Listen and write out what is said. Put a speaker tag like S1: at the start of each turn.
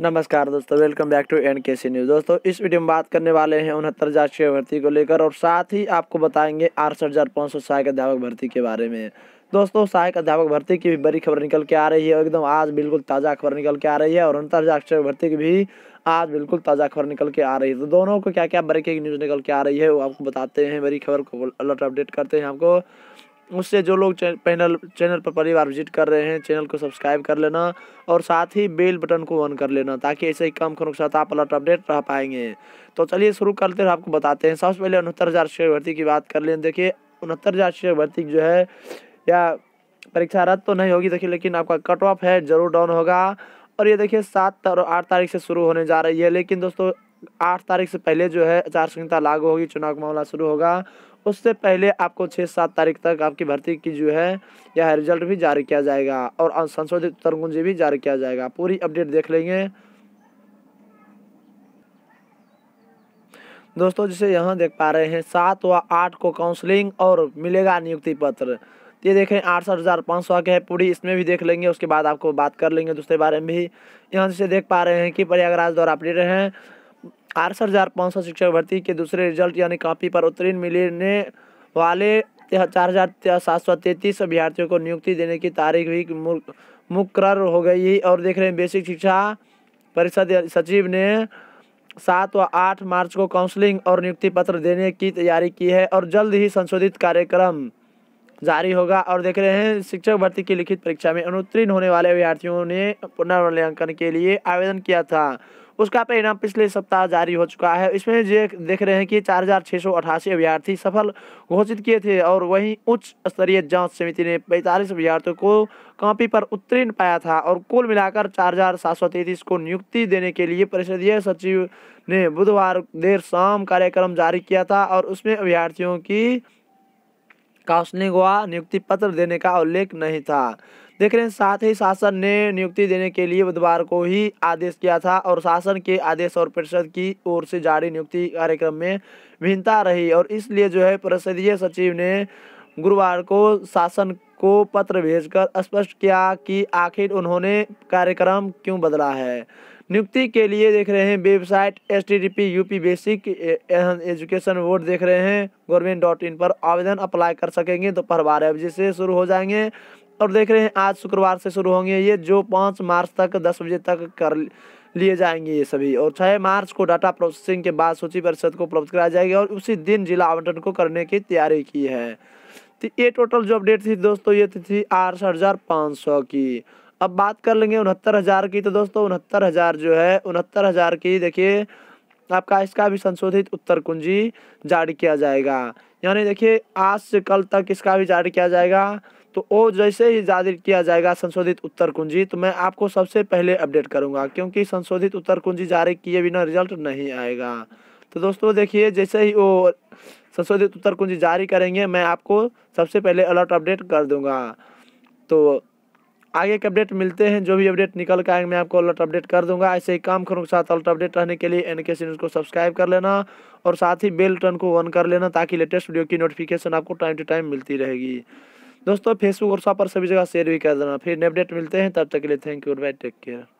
S1: नमस्कार दोस्तों welcome back to N के सी न्यूज़ दोस्तों इस वीडियो में बात करने वाले हैं उनहत्तर हज़ार छः भर्ती को लेकर और साथ ही आपको बताएंगे अड़सठ हज़ार पाँच सौ सहायक अध्यापक भर्ती के बारे में दोस्तों सहायक अध्यापक भर्ती की भी बड़ी खबर निकल के आ रही है एकदम आज बिल्कुल ताज़ा खबर निकल के आ रही है और उनहत्तर हज़ार भर्ती की भी आज बिल्कुल ताज़ा खबर निकल के आ रही है तो दोनों को क्या क्या ब्रेकिंग न्यूज़ निकल के आ रही है वो आपको बताते हैं बड़ी खबर को अलर्ट अपडेट करते हैं आपको उससे जो लोग चैनल चैनल पर पहली बार विजिट कर रहे हैं चैनल को सब्सक्राइब कर लेना और साथ ही बेल बटन को ऑन कर लेना ताकि ऐसे ही कम खनों के साथ आप अलर्ट अपडेट रह पाएंगे तो चलिए शुरू करते हैं आपको बताते हैं सबसे पहले उनहत्तर हज़ार शिक्षक भर्ती की बात कर लें देखिए उनहत्तर हज़ार शिक्षक भर्ती जो है या परीक्षा रद्द तो नहीं होगी देखिए लेकिन आपका कट ऑफ है जरूर डाउन होगा और ये देखिए सात और आठ तारीख से शुरू होने जा रही है लेकिन दोस्तों आठ तारीख से पहले जो है आचार संहिता लागू होगी चुनाव का मामला शुरू होगा उससे पहले आपको छः सात तारीख तक आपकी भर्ती की जो है यह रिजल्ट भी जारी किया जाएगा और अं- संशोधित तरगुंजी भी जारी किया जाएगा पूरी अपडेट देख लेंगे दोस्तों जिसे यहाँ देख पा रहे हैं सात व आठ को काउंसलिंग और मिलेगा नियुक्ति पत्र ये देखें सौ हज़ार पाँच सौ के है पूरी इसमें भी देख लेंगे उसके बाद आपको बात कर लेंगे दूसरे बारे में भी यहाँ जिसे देख पा रहे हैं कि प्रयागराज द्वारा अपडेट हैं अड़सठ हज़ार पाँच सौ शिक्षक भर्ती के दूसरे रिजल्ट यानी कॉपी पर उत्तीर्ण मिलने वाले चार हज़ार सात सौ अभ्यर्थियों को नियुक्ति देने की तारीख भी मुकर हो गई और देख रहे हैं बेसिक शिक्षा परिषद सचिव ने सात व आठ मार्च को काउंसलिंग और नियुक्ति पत्र देने की तैयारी की है और जल्द ही संशोधित कार्यक्रम जारी होगा और देख रहे हैं शिक्षक भर्ती की लिखित परीक्षा में अनुत्तीर्ण होने वाले अभ्यर्थियों ने पुनर्मूल्यांकन के लिए आवेदन किया था उसका परिणाम पिछले सप्ताह जारी हो चुका है इसमें ये देख रहे हैं कि चार अभ्यर्थी सफल घोषित किए थे और वहीं उच्च स्तरीय जांच समिति ने पैंतालीस अभ्यर्थियों को कॉपी पर उत्तीर्ण पाया था और कुल मिलाकर चार को नियुक्ति देने के लिए परिषदीय सचिव ने बुधवार देर शाम कार्यक्रम जारी किया था और उसमें अभ्यर्थियों की काउंसलिंग व नियुक्ति पत्र देने का उल्लेख नहीं था देख रहे हैं साथ ही शासन ने नियुक्ति देने के लिए बुधवार को ही आदेश किया था और शासन के आदेश और परिषद की ओर से जारी नियुक्ति कार्यक्रम में भिन्नता रही और इसलिए जो है परिषदीय सचिव ने गुरुवार को शासन को पत्र भेजकर स्पष्ट किया कि आखिर उन्होंने कार्यक्रम क्यों बदला है नियुक्ति के लिए देख रहे हैं website S T D P U P basic education board देख रहे हैं गवर्नमेंट डॉट इन पर आवेदन अप्लाई कर सकेंगे दोपहर तो बारह बजे से शुरू हो जाएंगे और देख रहे हैं आज शुक्रवार से शुरू होंगे ये जो पाँच मार्च तक दस बजे तक कर लिए जाएंगे ये सभी और छः मार्च को डाटा प्रोसेसिंग के बाद सूची परिषद को उपलब्ध कराया जाएगा और उसी दिन जिला आवंटन को करने की तैयारी की है तो ये टोटल जो अपडेट थी दोस्तों ये थी आठ हज़ार पाँच सौ की अब बात कर लेंगे उनहत्तर हज़ार की तो दोस्तों उनहत्तर हज़ार जो है उनहत्तर हज़ार की देखिए आपका इसका भी संशोधित उत्तर कुंजी जारी किया जाएगा यानी देखिए आज से कल तक इसका भी जारी किया जाएगा तो वो जैसे ही जारी किया जाएगा संशोधित उत्तर कुंजी तो मैं आपको सबसे पहले अपडेट करूंगा क्योंकि संशोधित उत्तर कुंजी जारी किए बिना रिजल्ट नहीं आएगा तो दोस्तों देखिए जैसे ही वो संशोधित उत्तर कुंजी जारी करेंगे मैं आपको सबसे पहले अलर्ट अपडेट कर दूंगा तो आगे के अपडेट मिलते हैं जो भी अपडेट निकल के आएंगे मैं आपको अलर्ट अपडेट कर दूंगा ऐसे ही काम करूँ के साथ अलर्ट अपडेट रहने के लिए एन के न्यूज़ को सब्सक्राइब कर लेना और साथ ही बेल बटन को ऑन कर लेना ताकि लेटेस्ट वीडियो की नोटिफिकेशन आपको टाइम टू टाइम मिलती रहेगी दोस्तों फेसबुक और पर सभी जगह शेयर भी कर देना फिर नेपडेट मिलते हैं तब तक के लिए थैंक यू और बाय टेक केयर